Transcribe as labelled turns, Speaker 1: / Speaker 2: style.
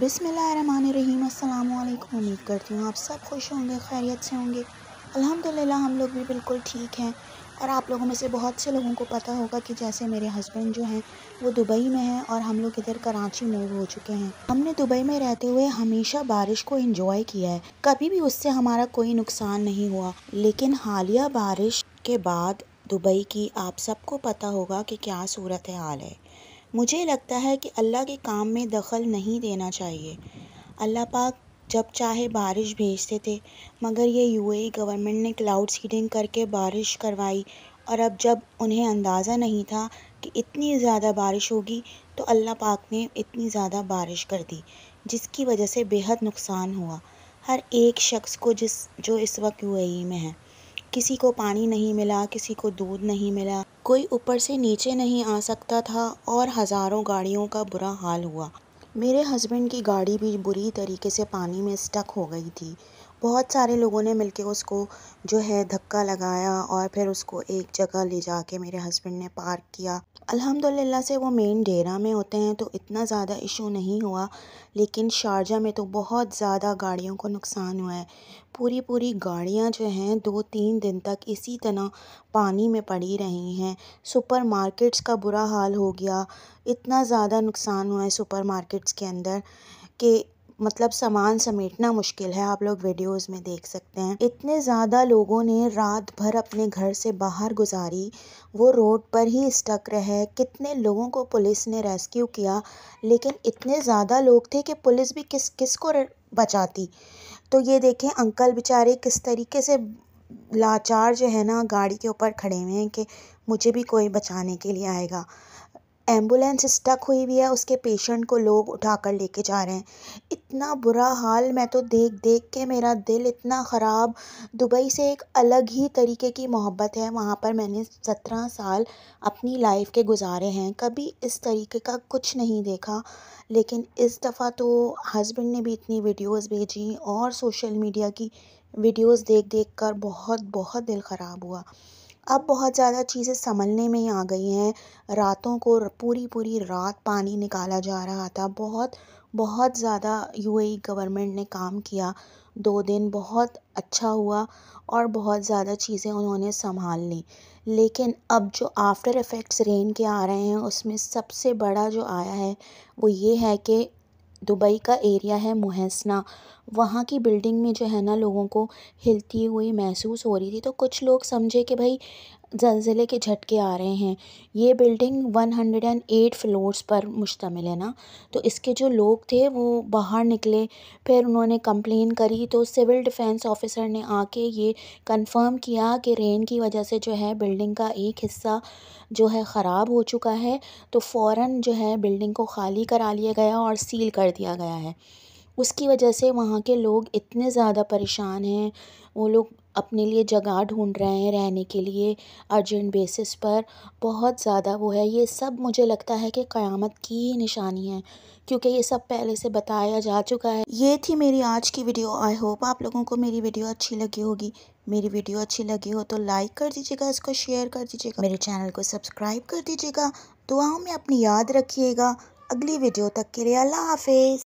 Speaker 1: बिसमीम अल्लाम उम्मीद करती हूँ आप सब खुश होंगे खैरियत से होंगे अल्हम्दुलिल्लाह हम लोग भी बिल्कुल ठीक हैं और आप लोगों में से बहुत से लोगों को पता होगा कि जैसे मेरे हस्बैंड जो हैं वो दुबई में हैं और हम लोग इधर कराची मूव हो चुके हैं हमने दुबई में रहते हुए हमेशा बारिश को इन्जॉय किया है कभी भी उससे हमारा कोई नुकसान नहीं हुआ लेकिन हालिया बारिश के बाद दुबई की आप सबको पता होगा कि क्या सूरत हाल है मुझे लगता है कि अल्लाह के काम में दखल नहीं देना चाहिए अल्लाह पाक जब चाहे बारिश भेजते थे मगर ये यूएई गवर्नमेंट ने क्लाउड सीडिंग करके बारिश करवाई और अब जब उन्हें अंदाज़ा नहीं था कि इतनी ज़्यादा बारिश होगी तो अल्लाह पाक ने इतनी ज़्यादा बारिश कर दी जिसकी वजह से बेहद नुकसान हुआ हर एक शख्स को जिस जो इस वक्त यूएई में है किसी को पानी नहीं मिला किसी को दूध नहीं मिला कोई ऊपर से नीचे नहीं आ सकता था और हज़ारों गाड़ियों का बुरा हाल हुआ मेरे हस्बैंड की गाड़ी भी बुरी तरीके से पानी में स्टक हो गई थी बहुत सारे लोगों ने मिलके उसको जो है धक्का लगाया और फिर उसको एक जगह ले जाके मेरे हस्बैंड ने पार्क किया अल्हम्दुलिल्लाह से वो मेन डेरा में होते हैं तो इतना ज़्यादा इशू नहीं हुआ लेकिन शारजा में तो बहुत ज़्यादा गाड़ियों को नुकसान हुआ है पूरी पूरी गाड़ियाँ जो हैं दो तीन दिन तक इसी तरह पानी में पड़ी रही हैं सुपरमार्केट्स का बुरा हाल हो गया इतना ज़्यादा नुकसान हुआ है सुपरमार्केट्स के अंदर कि मतलब सामान समेटना मुश्किल है आप लोग वीडियोस में देख सकते हैं इतने ज़्यादा लोगों ने रात भर अपने घर से बाहर गुजारी वो रोड पर ही स्टक रहे कितने लोगों को पुलिस ने रेस्क्यू किया लेकिन इतने ज़्यादा लोग थे कि पुलिस भी किस किस को बचाती तो ये देखें अंकल बेचारे किस तरीके से लाचार जो है ना गाड़ी के ऊपर खड़े हुए हैं कि मुझे भी कोई बचाने के लिए आएगा एम्बुलेंस स्टक हुई हुई है उसके पेशेंट को लोग उठा कर लेके जा रहे हैं इतना बुरा हाल मैं तो देख देख के मेरा दिल इतना ख़राब दुबई से एक अलग ही तरीके की मोहब्बत है वहाँ पर मैंने सत्रह साल अपनी लाइफ के गुजारे हैं कभी इस तरीके का कुछ नहीं देखा लेकिन इस दफ़ा तो हस्बैंड ने भी इतनी वीडियोस भेजी और सोशल मीडिया की वीडियोस देख देख कर बहुत बहुत दिल ख़राब हुआ अब बहुत ज़्यादा चीज़ें संभलने में ही आ गई हैं रातों को पूरी पूरी रात पानी निकाला जा रहा था बहुत बहुत ज़्यादा यू ए गवर्नमेंट ने काम किया दो दिन बहुत अच्छा हुआ और बहुत ज़्यादा चीज़ें उन्होंने संभाल ली लेकिन अब जो आफ्टर इफ़ेक्ट्स रेन के आ रहे हैं उसमें सबसे बड़ा जो आया है वो ये है कि दुबई का एरिया है मुहैसना वहाँ की बिल्डिंग में जो है ना लोगों को हिलती हुई महसूस हो रही थी तो कुछ लोग समझे कि भाई जलजिले के झटके आ रहे हैं ये building one hundred and eight floors पर मुश्तमिल है ना तो इसके जो लोग थे वो बाहर निकले फिर उन्होंने कंप्लेन करी तो सिविल डिफेंस ऑफिसर ने आके ये कंफर्म किया कि रेन की वजह से जो है बिल्डिंग का एक हिस्सा जो है ख़राब हो चुका है तो फ़ौर जो है बिल्डिंग को खाली करा लिया गया और सील कर दिया गया है उसकी वजह से वहाँ के लोग इतने ज़्यादा परेशान हैं वो लोग अपने लिए जगह ढूंढ रहे हैं रहने के लिए अर्जेंट बेसिस पर बहुत ज़्यादा वो है ये सब मुझे लगता है कि क़यामत की ही निशानी है क्योंकि ये सब पहले से बताया जा चुका है ये थी मेरी आज की वीडियो आई होप आप लोगों को मेरी वीडियो अच्छी लगी होगी मेरी वीडियो अच्छी लगी हो तो लाइक कर दीजिएगा इसको शेयर कर दीजिएगा मेरे चैनल को सब्सक्राइब कर दीजिएगा दुआओं में अपनी याद रखिएगा अगली वीडियो तक के लिए अल्लाह हाफिज़